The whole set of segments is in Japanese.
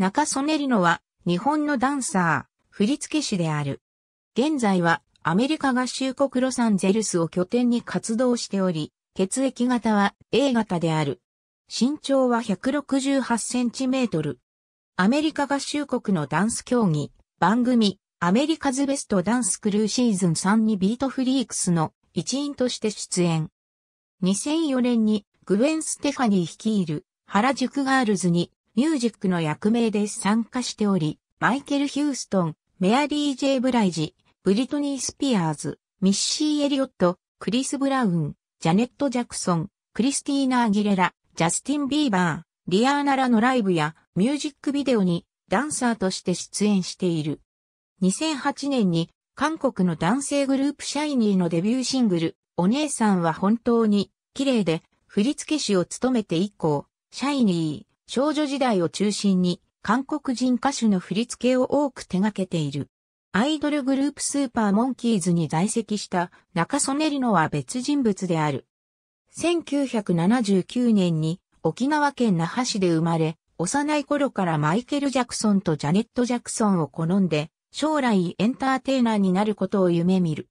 中曽根里乃は日本のダンサー、振付師である。現在はアメリカ合衆国ロサンゼルスを拠点に活動しており、血液型は A 型である。身長は168センチメートル。アメリカ合衆国のダンス競技、番組、アメリカズベストダンスクルーシーズン3にビートフリークスの一員として出演。2004年にグウェン・ステファニー率いる原宿ガールズにミュージックの役名で参加しており、マイケル・ヒューストン、メアリー・ジェイ・ブライジ、ブリトニー・スピアーズ、ミッシー・エリオット、クリス・ブラウン、ジャネット・ジャクソン、クリスティーナ・アギレラ、ジャスティン・ビーバー、リアーナらのライブやミュージックビデオにダンサーとして出演している。2008年に韓国の男性グループシャイニーのデビューシングル、お姉さんは本当に綺麗で振付師を務めて以降、シャイニー、少女時代を中心に韓国人歌手の振り付けを多く手掛けている。アイドルグループスーパーモンキーズに在籍した中曽根里乃は別人物である。1979年に沖縄県那覇市で生まれ、幼い頃からマイケル・ジャクソンとジャネット・ジャクソンを好んで、将来エンターテイナーになることを夢見る。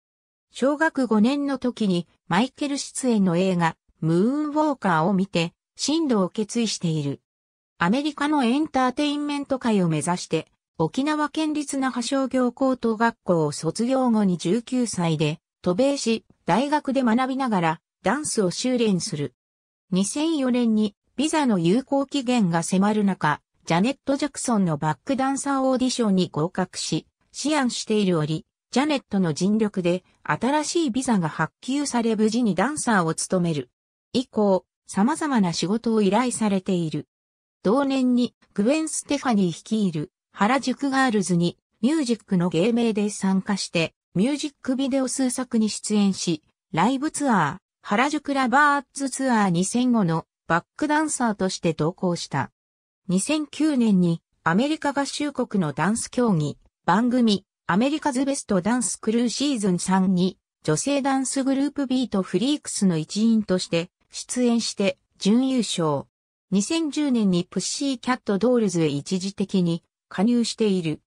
小学5年の時にマイケル出演の映画、ムーンウォーカーを見て、進路を決意している。アメリカのエンターテインメント界を目指して、沖縄県立那覇商業高等学校を卒業後に19歳で、渡米し、大学で学びながら、ダンスを修練する。2004年に、ビザの有効期限が迫る中、ジャネット・ジャクソンのバックダンサーオーディションに合格し、試案している折、ジャネットの尽力で新しいビザが発給され無事にダンサーを務める。以降、様々な仕事を依頼されている。同年にグウェン・ステファニー率いる原宿ガールズにミュージックの芸名で参加してミュージックビデオ数作に出演し、ライブツアー、原宿ラバーズツアー2005のバックダンサーとして同行した。2009年にアメリカ合衆国のダンス競技、番組、アメリカズベストダンスクルーシーズン3に女性ダンスグループビートフリークスの一員として出演して準優勝。2010年にプッシーキャットドールズへ一時的に加入している。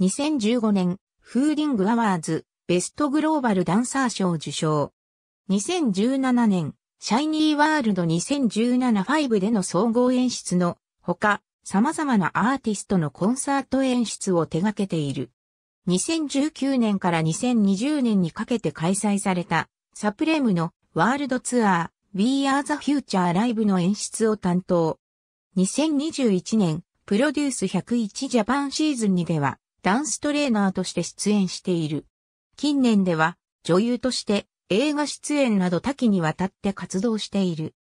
2015年、フーディングアワーズ、ベストグローバルダンサー賞受賞。2017年、シャイニーワールド2017-5での総合演出のほか、様々なアーティストのコンサート演出を手掛けている。2019年から2020年にかけて開催されたサプレムのワールドツアー We Are the Future Live の演出を担当。2021年、プロデュース101ジャパンシーズン2では、ダンストレーナーとして出演している。近年では、女優として、映画出演など多岐にわたって活動している。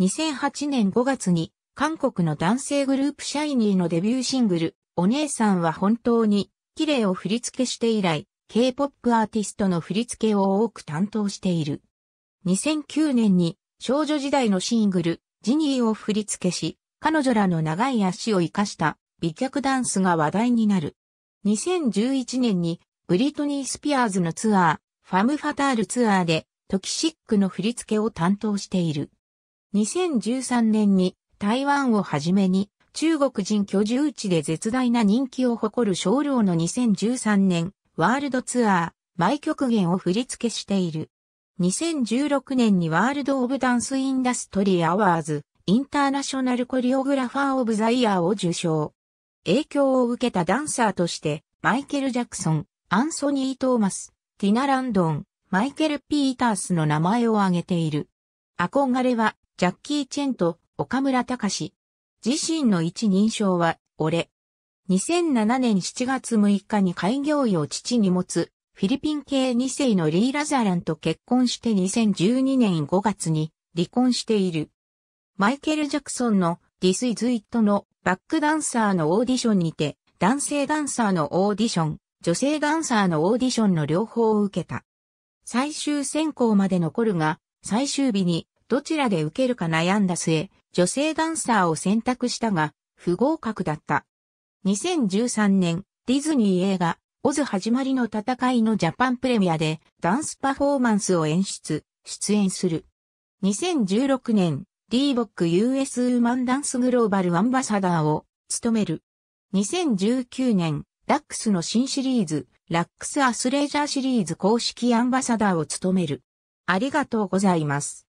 2008年5月に、韓国の男性グループシャイニーのデビューシングル、お姉さんは本当に、綺麗を振り付けして以来、K-POP アーティストの振り付けを多く担当している。2009年に少女時代のシングル、ジニーを振り付けし、彼女らの長い足を活かした美脚ダンスが話題になる。2011年にブリトニー・スピアーズのツアー、ファム・ファタールツアーでトキシックの振り付けを担当している。2013年に台湾をはじめに中国人居住地で絶大な人気を誇る少量の2013年ワールドツアー、毎極限を振り付けしている。2016年にワールド・オブ・ダンス・インダストリー・アワーズ、インターナショナル・コリオグラファー・オブ・ザ・イヤーを受賞。影響を受けたダンサーとして、マイケル・ジャクソン、アンソニー・トーマス、ティナ・ランドン、マイケル・ピータースの名前を挙げている。憧れは、ジャッキー・チェンと岡村隆史。自身の一人称は、俺。2007年7月6日に開業医を父に持つ、フィリピン系2世のリー・ラザランと結婚して2012年5月に離婚している。マイケル・ジャクソンの This is It のバックダンサーのオーディションにて、男性ダンサーのオーディション、女性ダンサーのオーディションの両方を受けた。最終選考まで残るが、最終日にどちらで受けるか悩んだ末、女性ダンサーを選択したが、不合格だった。2013年、ディズニー映画、オズ始まりの戦いのジャパンプレミアでダンスパフォーマンスを演出、出演する。2016年、DBOC US ウーマンダンスグローバルアンバサダーを務める。2019年、ラックスの新シリーズ、ラックスアスレジャーシリーズ公式アンバサダーを務める。ありがとうございます。